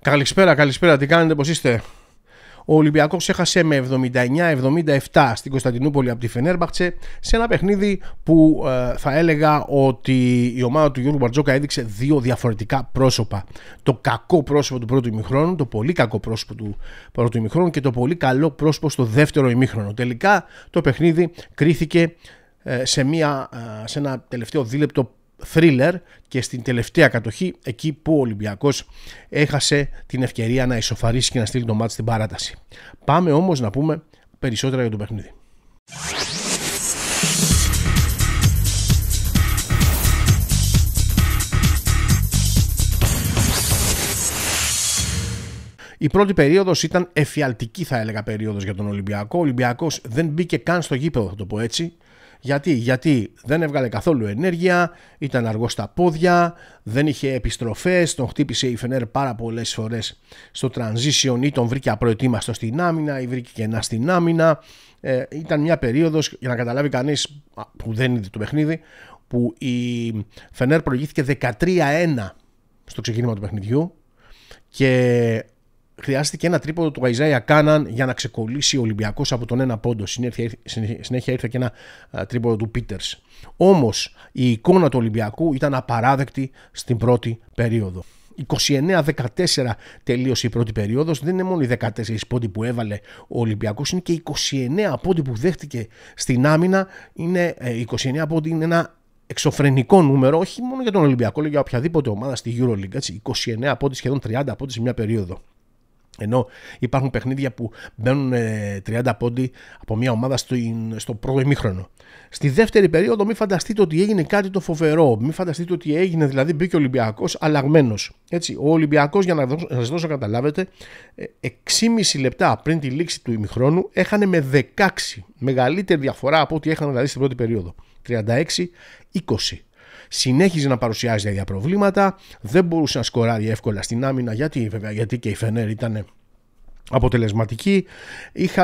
Καλησπέρα, καλησπέρα, τι κάνετε, πώς είστε. Ο Ολυμπιακός έχασε με 79-77 στην Κωνσταντινούπολη από τη Φενέρμπαχτσε σε ένα παιχνίδι που ε, θα έλεγα ότι η ομάδα του Γιώργου Μπαρτζόκα έδειξε δύο διαφορετικά πρόσωπα. Το κακό πρόσωπο του πρώτου ημιχρόνου, το πολύ κακό πρόσωπο του πρώτου ημιχρόνου και το πολύ καλό πρόσωπο στο δεύτερο ημίχρονο. Τελικά το παιχνίδι κρίθηκε ε, σε, μια, ε, σε ένα τελευταίο δίλεπτο θρίλερ και στην τελευταία κατοχή εκεί που ο Ολυμπιακός έχασε την ευκαιρία να ισοφαρίσει και να στείλει το μάτι στην παράταση. Πάμε όμως να πούμε περισσότερα για το παιχνίδι. Η πρώτη περίοδος ήταν εφιαλτική, θα έλεγα, περίοδος για τον Ολυμπιακό. Ο Ολυμπιακός δεν μπήκε καν στο γήπεδο, θα το πω έτσι. Γιατί, γιατί δεν έβγαλε καθόλου ενέργεια, ήταν αργός στα πόδια, δεν είχε επιστροφές, τον χτύπησε η Φενέρ πάρα πολλές φορές στο transition ή τον βρήκε απροετοίμαστο στην άμυνα ή βρήκε κενά στην άμυνα. Ε, ήταν μια περίοδος, για να καταλάβει κανείς που δεν είδε το παιχνίδι, που η Φενέρ προηγήθηκε 13-1 στο ξεκίνημα του παιχνιδιού και χρειάστηκε ένα τρίποδο του Γαϊζάια Κάναν για να ξεκολλήσει ο Ολυμπιακός από τον ένα πόντο. Συνέχεια, συνέχεια ήρθε και ένα τρίποδο του Πίτερ. Όμως η εικόνα του Ολυμπιακού ήταν απαράδεκτη στην πρώτη περίοδο. 29-14 τελείωσε η πρώτη περίοδος. Δεν είναι μόνο οι 14 πόντοι που έβαλε ο Ολυμπιακός, είναι και 29 πόντοι που δέχτηκε στην άμυνα. Είναι, 29 ε, πόντοι είναι ένα εξωφρενικό νούμερο, όχι μόνο για τον Ολυμπιακό, αλλά για οποιαδήποτε ομάδα στη EuroLeague. Έτσι, 29 πόντοι, σχεδόν 30 πόντοι σε μια περίοδο. Ενώ υπάρχουν παιχνίδια που μπαίνουν 30 ε, πόντι από μια ομάδα στο πρώτο ημίχρονο. Στη δεύτερη περίοδο, μην φανταστείτε ότι έγινε κάτι το φοβερό. Μην φανταστείτε ότι έγινε, δηλαδή μπήκε ο Ολυμπιακός αλλαγμένος. Ο Ολυμπιακός, για να σας δώσω καταλάβετε, 6,5 ε, λεπτά πριν τη λήξη του ημιχρόνου έχανε με 16. Μεγαλύτερη διαφορά από ό,τι έχανε δηλαδή στην πρώτη περίοδο. 36-20 συνέχιζε να παρουσιάζει τα ίδια προβλήματα, δεν μπορούσε να σκοράρει εύκολα στην άμυνα γιατί, βέβαια, γιατί και η Φενέρ ήταν αποτελεσματική.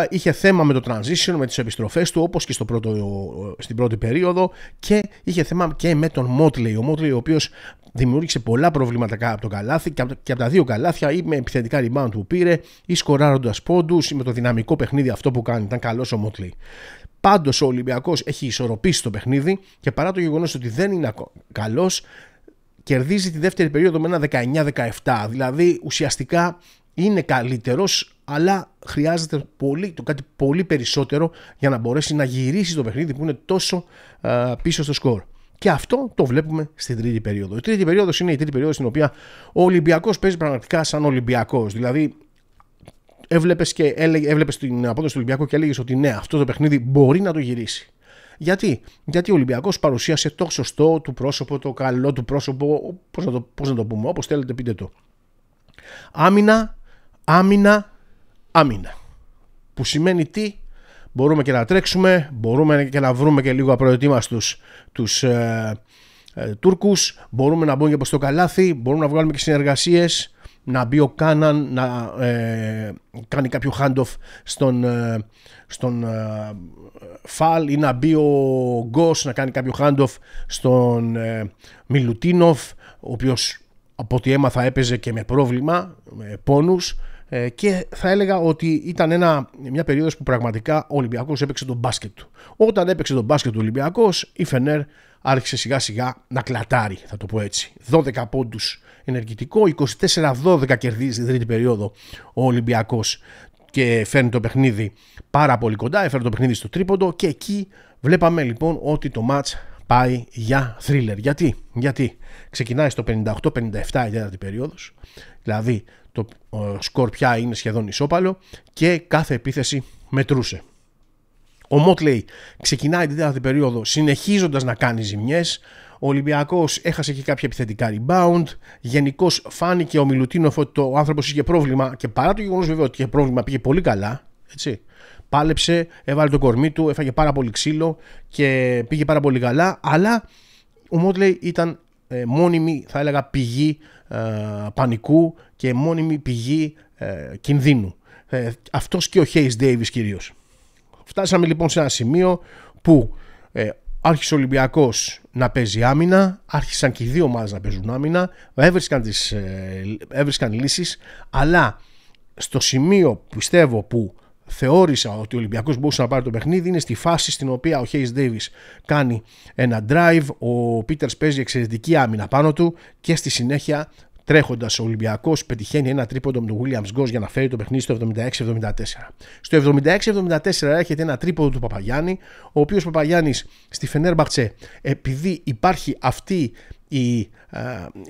είχε θέμα με το transition, με τις επιστροφές του όπως και στο πρώτο, στην πρώτη περίοδο και είχε θέμα και με τον Motley. Ο Motley ο οποίος δημιούργησε πολλά προβλήματα από το καλάθι και από, τα δύο καλάθια ή με επιθετικά rebound που πήρε ή σκοράροντας πόντους ή με το δυναμικό παιχνίδι αυτό που κάνει. Ήταν καλός ο Motley. Πάντως ο Ολυμπιακός έχει ισορροπήσει το παιχνίδι και παρά το γεγονός ότι δεν είναι καλός κερδίζει τη δεύτερη περίοδο με ένα 19-17. Δηλαδή ουσιαστικά είναι καλύτερος αλλά χρειάζεται πολύ, το κάτι πολύ περισσότερο για να μπορέσει να γυρίσει το παιχνίδι που είναι τόσο πίσω στο σκορ. Και αυτό το βλέπουμε στην τρίτη περίοδο. Η τρίτη περίοδος είναι η τρίτη περίοδος στην οποία ο Ολυμπιακός παίζει πραγματικά σαν Ολυμπιακός. Δηλαδή, έβλεπες έβλεπες την απόδοση του Ολυμπιακού και έλεγες ότι ναι, αυτό το παιχνίδι μπορεί να το γυρίσει. Γιατί, Γιατί ο Ολυμπιακός παρουσίασε το σωστό του πρόσωπο, το καλό του πρόσωπο, πώς να, το, να το πούμε, όπως θέλετε, πείτε το. Άμυνα άμυνα, άμυνα. Που σημαίνει τι, μπορούμε και να τρέξουμε, μπορούμε και να βρούμε και λίγο απροετοίμαστους τους ε, ε, Τούρκους, μπορούμε να μπουν και προς το καλάθι, μπορούμε να βγάλουμε και συνεργασίες, να μπει ο Κάναν να ε, κάνει κάποιο handoff στον, ε, στον Φαλ ή να μπει ο Γκος να κάνει κάποιο handoff στον Μιλουτίνοφ ο οποίος από ό,τι έμαθα έπαιζε και με πρόβλημα, με πόνους ε, και θα έλεγα ότι ήταν ένα, μια περίοδος που πραγματικά ο Ολυμπιακός έπαιξε τον μπάσκετ του. Όταν έπαιξε τον μπάσκετ του Ολυμπιακός, η Φενέρ άρχισε σιγά σιγά να κλατάρει, θα το πω έτσι. 12 πόντους ενεργητικό, 24-12 κερδίζει την τρίτη περίοδο ο Ολυμπιακός και φέρνει το παιχνίδι πάρα πολύ κοντά, έφερε το παιχνίδι στο τρίποντο και εκεί βλέπαμε λοιπόν ότι το μάτς πάει για θρίλερ. Γιατί, γιατί ξεκινάει στο 58-57 η τέταρτη περίοδος, δηλαδή το σκορ πια είναι σχεδόν ισόπαλο και κάθε επίθεση μετρούσε. Ο Μότλεϊ ξεκινάει την τέταρτη περίοδο συνεχίζοντας να κάνει ζημιές, ο Ολυμπιακός έχασε και κάποια επιθετικά rebound. Γενικώς φάνηκε ο Μιλουτίνοφ ότι ο άνθρωπος είχε πρόβλημα και παρά το γεγονός βέβαια ότι είχε πρόβλημα πήγε πολύ καλά. Έτσι. Πάλεψε, έβαλε το κορμί του, έφαγε πάρα πολύ ξύλο και πήγε πάρα πολύ καλά. Αλλά ο Μότλεϊ ήταν ε, μόνιμη, θα έλεγα, πηγή ε, πανικού και μόνιμη πηγή ε, κινδύνου. αυτός και ο Χέις Ντέιβις κυρίως. Φτάσαμε λοιπόν σε ένα σημείο που άρχισε ο Ολυμπιακός να παίζει άμυνα, άρχισαν και οι δύο ομάδες να παίζουν άμυνα, έβρισκαν, τις, έβρισκαν λύσεις, αλλά στο σημείο πιστεύω που θεώρησα ότι ο Ολυμπιακός μπορούσε να πάρει το παιχνίδι είναι στη φάση στην οποία ο Χέις Ντέιβις κάνει ένα drive, ο Πίτερς παίζει εξαιρετική άμυνα πάνω του και στη συνέχεια τρέχοντας ο Ολυμπιακός πετυχαίνει ένα τρίποντο με τον Williams Γκος για να φέρει το παιχνίδι στο 76-74. Στο 76-74 έρχεται ένα τρίποντο του Παπαγιάννη, ο οποίος Παπαγιάννης στη Φενέρμπαχτσε, επειδή υπάρχει, αυτή η, ε,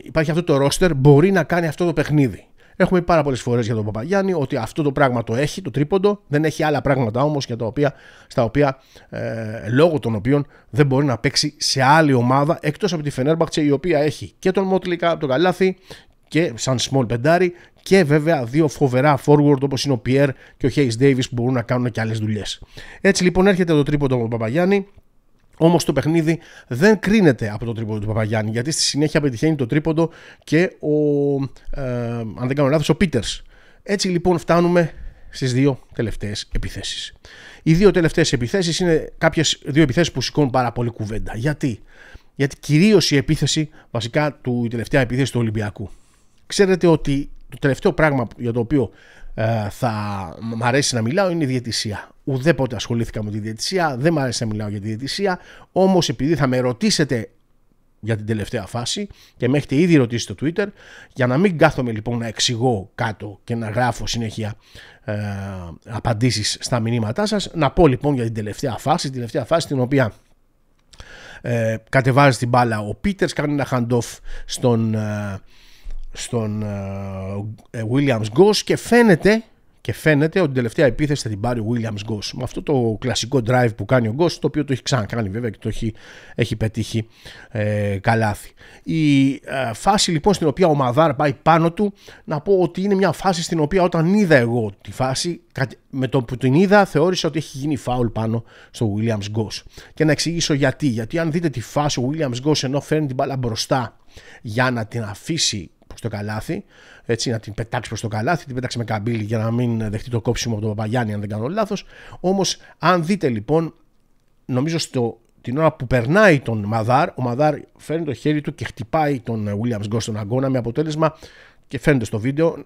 υπάρχει αυτό το ρόστερ, μπορεί να κάνει αυτό το παιχνίδι. Έχουμε πει πάρα πολλές φορές για τον Παπαγιάννη ότι αυτό το πράγμα το έχει, το τρίποντο. Δεν έχει άλλα πράγματα όμως στα οποία, ε, λόγω των οποίων δεν μπορεί να παίξει σε άλλη ομάδα εκτός από τη Φενέρμπαχτσε η οποία έχει και τον Μότλικα από τον Καλάθι και σαν small πεντάρι και βέβαια δύο φοβερά forward όπως είναι ο Πιέρ και ο Hayes Davis που μπορούν να κάνουν και άλλες δουλειές. Έτσι λοιπόν έρχεται το τρίποντο από τον Παπαγιάννη Όμως το παιχνίδι δεν κρίνεται από το τρίποντο του Παπαγιάννη, γιατί στη συνέχεια πετυχαίνει το τρίποντο και ο, ε, αν δεν κάνω λάθος, ο Πίτερ. Έτσι λοιπόν φτάνουμε στις δύο τελευταίες επιθέσεις. Οι δύο τελευταίες επιθέσεις είναι κάποιες δύο επιθέσεις που σηκώνουν πάρα πολύ κουβέντα. Γιατί, Γιατί κυρίως η επίθεση, βασικά του, η τελευταία επίθεση του Ολυμπιακού. Ξέρετε ότι το τελευταίο πράγμα για το οποίο ε, θα μ' αρέσει να μιλάω είναι η διαιτησία ουδέποτε ασχολήθηκα με τη διαιτησία, δεν μου άρεσε να μιλάω για τη διαιτησία, όμως επειδή θα με ρωτήσετε για την τελευταία φάση και με έχετε ήδη ρωτήσει στο Twitter, για να μην κάθομαι λοιπόν να εξηγώ κάτω και να γράφω συνέχεια ε, απαντήσεις στα μηνύματά σας, να πω λοιπόν για την τελευταία φάση, την τελευταία φάση την οποία ε, κατεβάζει την μπάλα ο Πίτερς, κάνει ένα handoff στον, ε, στον ε, Williams Goss και φαίνεται και φαίνεται ότι την τελευταία επίθεση θα την πάρει ο Williams Goss. Με αυτό το κλασικό drive που κάνει ο Goss, το οποίο το έχει ξανακάνει βέβαια και το έχει, έχει πετύχει ε, καλάθι. Η ε, φάση λοιπόν στην οποία ο Μαδάρ πάει πάνω του, να πω ότι είναι μια φάση στην οποία όταν είδα εγώ τη φάση, με το που την είδα θεώρησα ότι έχει γίνει φάουλ πάνω στο Williams Goss. Και να εξηγήσω γιατί. Γιατί αν δείτε τη φάση, ο Williams Goss ενώ φέρνει την μπάλα μπροστά για να την αφήσει στο καλάθι. Έτσι, να την πετάξει προς το καλάθι, την πέταξε με καμπύλη για να μην δεχτεί το κόψιμο από τον Παπαγιάννη, αν δεν κάνω λάθος. Όμως, αν δείτε λοιπόν, νομίζω στο, την ώρα που περνάει τον Μαδάρ, ο Μαδάρ φέρνει το χέρι του και χτυπάει τον Williams Γκο στον αγώνα με αποτέλεσμα και φαίνεται στο βίντεο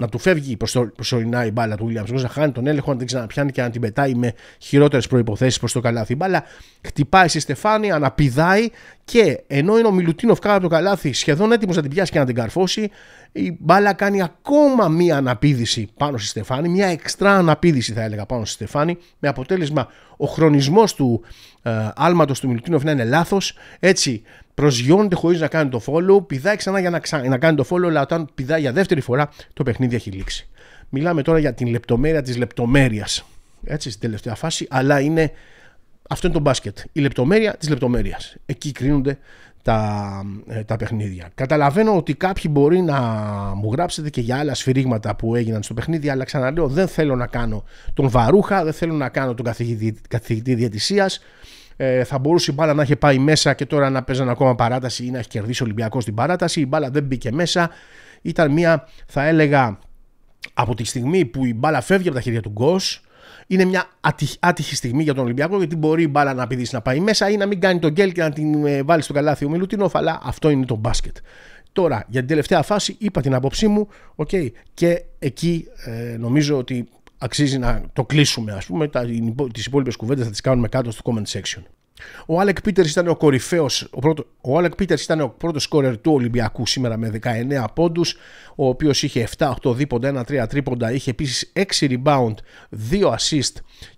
να του φεύγει προσωρινά η μπάλα του Williams να χάνει τον έλεγχο, να την ξαναπιάνει και να την πετάει με χειρότερες προποθέσει προς το καλάθι. Η μπάλα χτυπάει στη στεφάνη, αναπηδάει και ενώ είναι ο Μιλουτίνοφ κάτω από το καλάθι σχεδόν έτοιμος να την πιάσει και να την καρφώσει, η μπάλα κάνει ακόμα μία αναπήδηση πάνω στη στεφάνη, μία εξτρά αναπήδηση θα έλεγα πάνω στη στεφάνη, με αποτέλεσμα ο χρονισμός του ε, άλματος του Μιλουτίνοφ να είναι λάθος. Έτσι προσγειώνεται χωρίς να κάνει το follow, πηδάει ξανά για να, να κάνει το follow, αλλά όταν πηδάει για δεύτερη φορά το παιχνίδι έχει λήξει. Μιλάμε τώρα για την λεπτομέρεια της λεπτομέρειας. Έτσι, στην τελευταία φάση, αλλά είναι. Αυτό είναι το μπάσκετ. Η λεπτομέρεια της λεπτομέρειας. Εκεί κρίνονται τα, ε, τα παιχνίδια. Καταλαβαίνω ότι κάποιοι μπορεί να μου γράψετε και για άλλα σφυρίγματα που έγιναν στο παιχνίδι, αλλά ξαναλέω δεν θέλω να κάνω τον Βαρούχα, δεν θέλω να κάνω τον καθηγητή, καθηγητή ε, θα μπορούσε η μπάλα να είχε πάει μέσα και τώρα να παίζανε ακόμα παράταση ή να έχει κερδίσει ο Ολυμπιακός την παράταση. Η να εχει κερδισει ο ολυμπιακος την παραταση η μπαλα δεν μπήκε μέσα. Ήταν μια, θα έλεγα, από τη στιγμή που η μπάλα φεύγει από τα χέρια του Γκος, είναι μια άτυχη, στιγμή για τον Ολυμπιακό, γιατί μπορεί η μπάλα να πηδήσει να πάει μέσα ή να μην κάνει τον γκέλ και να την ε, βάλει στο καλάθι ο Μιλουτίνοφ, αλλά αυτό είναι το μπάσκετ. Τώρα, για την τελευταία φάση, είπα την άποψή μου, okay, και εκεί ε, νομίζω ότι αξίζει να το κλείσουμε, ας πούμε, τις υπόλοιπες κουβέντες θα τις κάνουμε κάτω στο comment section. Ο Άλεκ Πίτερς ήταν ο κορυφαίος, ο, ο ήταν ο πρώτος σκόρερ του Ολυμπιακού σήμερα με 19 πόντους, ο οποίος είχε 7-8 δίποντα, 1-3 τρίποντα, είχε επίσης 6 rebound, 2 assist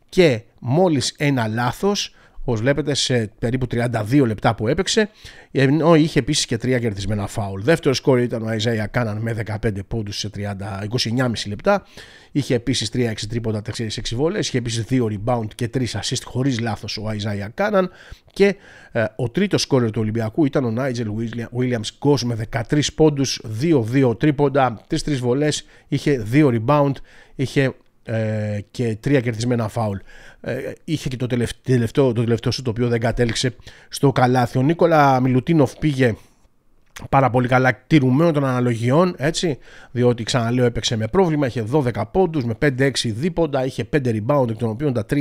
και μόλις ένα λάθος. Όπως βλέπετε, σε περίπου 32 λεπτά που έπαιξε, ενώ είχε επίσης και τρία κερδισμένα φάουλ. Δεύτερο σκόρ ήταν ο Αϊζάια Κάναν με 15 πόντους σε 30, 29,5 λεπτά. Είχε επίσης 3-6 τρίποτα, 4-6 βόλες. Είχε επίσης 2 rebound και 3 assist χωρίς λάθος ο Αϊζάια Κάναν. Και ε, ο τρίτος σκόρ του Ολυμπιακού ήταν ο Νάιτζελ Βίλιαμ Γκος με 13 πόντου, 2-2 τρίποντα, 3-3 βολέ. Είχε 2 rebound, είχε ε, και τρία κερδισμένα φάουλ. Ε, είχε και το τελευταίο, το τελευταίο σου το οποίο δεν κατέληξε στο καλάθι. Ο Νίκολα Μιλουτίνοφ πήγε πάρα πολύ καλά τηρουμένο των αναλογιών έτσι, διότι ξαναλέω έπαιξε με πρόβλημα, είχε 12 πόντους με 5-6 δίποντα, είχε 5 rebound εκ των οποίων τα 3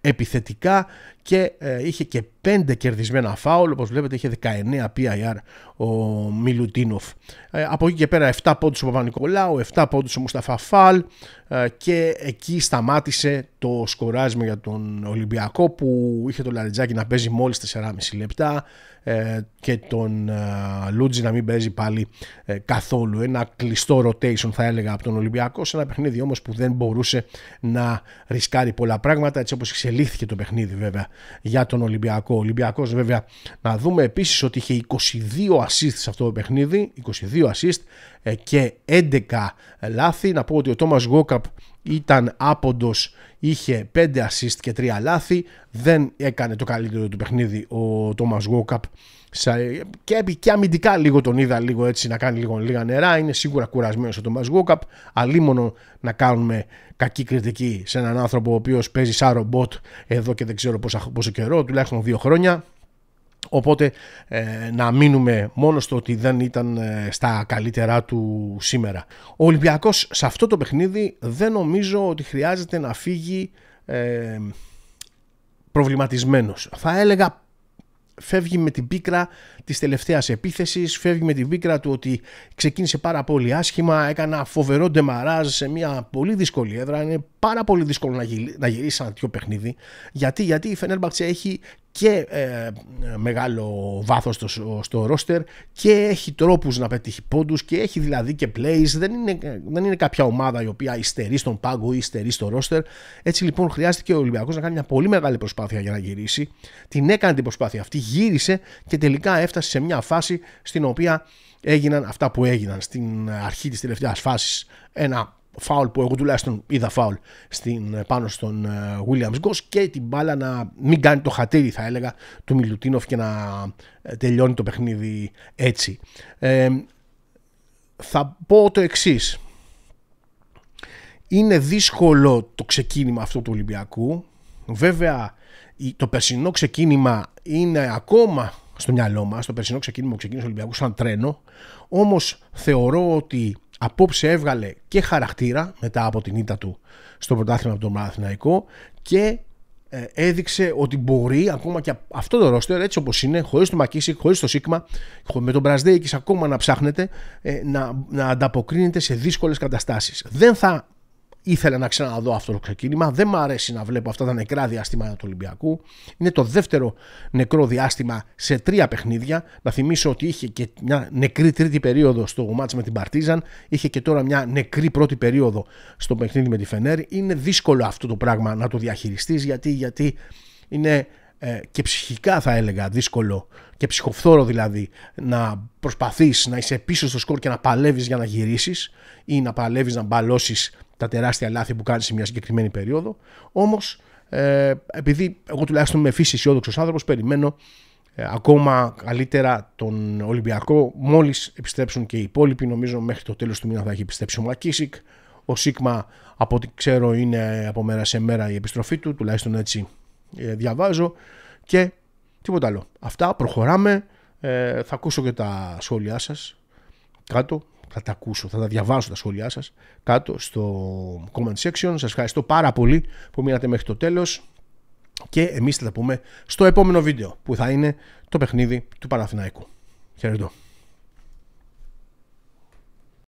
επιθετικά και ε, είχε και 5 κερδισμένα φάουλ, όπως βλέπετε είχε 19 PIR ο Μιλουτίνοφ. Ε, από εκεί και πέρα 7 πόντους ο Παπα-Νικολάου, 7 πόντους ο Μουσταφά Φάλ ε, και εκεί σταμάτησε το σκοράζιμο για τον Ολυμπιακό που είχε τον Λαριτζάκη να παίζει μόλις 4,5 λεπτά ε, και τον Λούτζι να μην παίζει πάλι καθόλου. Ένα κλειστό rotation θα έλεγα από τον Ολυμπιακό σε ένα παιχνίδι όμως που δεν μπορούσε να ρισκάρει πολλά πράγματα έτσι όπως εξελίχθηκε το παιχνίδι βέβαια για τον Ολυμπιακό. Ο Ολυμπιακός, βέβαια, να δούμε επίσης ότι είχε 22 assist σε αυτό το παιχνίδι, 22 assist ε, και 11 λάθη. Να πω ότι ο Τόμας Γκόκαπ ήταν άποντος, είχε 5 assist και 3 λάθη, δεν έκανε το καλύτερο του παιχνίδι ο Τόμας Wokap και, και αμυντικά λίγο τον είδα λίγο έτσι να κάνει λίγο λίγα νερά, είναι σίγουρα κουρασμένος ο Τόμας Wokap, αλίμονο να κάνουμε κακή κριτική σε έναν άνθρωπο ο οποίος παίζει σαν ρομπότ εδώ και δεν ξέρω πόσο καιρό, τουλάχιστον 2 χρόνια, Οπότε ε, να μείνουμε μόνο στο ότι δεν ήταν ε, στα καλύτερά του σήμερα. Ο Ολυμπιακός σε αυτό το παιχνίδι δεν νομίζω ότι χρειάζεται να φύγει ε, προβληματισμένος. Θα έλεγα φεύγει με την πίκρα της τελευταίας επίθεσης, φεύγει με την πίκρα του ότι ξεκίνησε πάρα πολύ άσχημα, έκανα φοβερό ντεμαράζ σε μια πολύ δύσκολη έδρα, είναι πάρα πολύ δύσκολο να, γυρίσεις ένα τέτοιο παιχνίδι, γιατί, γιατί η Φενέρμπαξε έχει και ε, ε, μεγάλο βάθος στο, στο roster και έχει τρόπους να πετύχει πόντους και έχει δηλαδή και plays. Δεν είναι, ε, δεν είναι κάποια ομάδα η οποία υστερεί στον πάγκο ή στο roster. Έτσι λοιπόν χρειάστηκε ο Ολυμπιακός να κάνει μια πολύ μεγάλη προσπάθεια για να γυρίσει. Την έκανε την προσπάθεια αυτή, γύρισε και τελικά έφτασε σε μια φάση στην οποία έγιναν αυτά που έγιναν. Στην αρχή της τελευταίας φάσης ένα φάουλ που εγώ τουλάχιστον είδα φάουλ στην, ε, πάνω στον ε, Williams Γκος και την μπάλα να μην κάνει το χατήρι θα έλεγα του Μιλουτίνοφ και να ε, τελειώνει το παιχνίδι έτσι. Ε, θα πω το εξής. Είναι δύσκολο το ξεκίνημα αυτό του Ολυμπιακού. Βέβαια το περσινό ξεκίνημα είναι ακόμα στο μυαλό μας. Το περσινό ξεκίνημα ο ξεκίνησε ο σαν τρένο. Όμως θεωρώ ότι απόψε έβγαλε και χαρακτήρα μετά από την ήττα του στο πρωτάθλημα από τον Παναθηναϊκό και ε, έδειξε ότι μπορεί ακόμα και αυτό το ρόστερ έτσι όπως είναι χωρίς το Μακίση, χωρίς το Σίγμα με τον Μπρασδέικης ακόμα να ψάχνετε να, να ανταποκρίνεται σε δύσκολες καταστάσεις δεν θα ήθελα να ξαναδώ αυτό το ξεκίνημα. Δεν μου αρέσει να βλέπω αυτά τα νεκρά διαστήματα του Ολυμπιακού. Είναι το δεύτερο νεκρό διάστημα σε τρία παιχνίδια. Να θυμίσω ότι είχε και μια νεκρή τρίτη περίοδο στο μάτς με την Παρτίζαν. Είχε και τώρα μια νεκρή πρώτη περίοδο στο παιχνίδι με τη Φενέρ. Είναι δύσκολο αυτό το πράγμα να το διαχειριστείς γιατί, γιατί είναι ε, και ψυχικά θα έλεγα δύσκολο και ψυχοφθόρο δηλαδή να προσπαθείς να είσαι πίσω στο σκορ και να παλεύεις για να γυρίσεις ή να παλεύεις να μπαλώσεις τα τεράστια λάθη που κάνεις σε μια συγκεκριμένη περίοδο. Όμως, ε, επειδή εγώ τουλάχιστον είμαι φύση αισιόδοξος άνθρωπος, περιμένω ε, ακόμα καλύτερα τον Ολυμπιακό. Μόλις επιστρέψουν και οι υπόλοιποι, νομίζω μέχρι το τέλος του μήνα θα έχει επιστρέψει ο Μακίσικ. Ο Σίγμα, από ό,τι ξέρω, είναι από μέρα σε μέρα η επιστροφή του, τουλάχιστον έτσι ε, διαβάζω. Και τίποτα άλλο. Αυτά, προχωράμε. Ε, θα ακούσω και τα σχόλιά σας κάτω θα τα ακούσω, θα τα διαβάσω τα σχόλιά σας κάτω στο comment section. Σας ευχαριστώ πάρα πολύ που μείνατε μέχρι το τέλος και εμείς θα τα πούμε στο επόμενο βίντεο που θα είναι το παιχνίδι του Παναθηναϊκού. Χαιρετώ.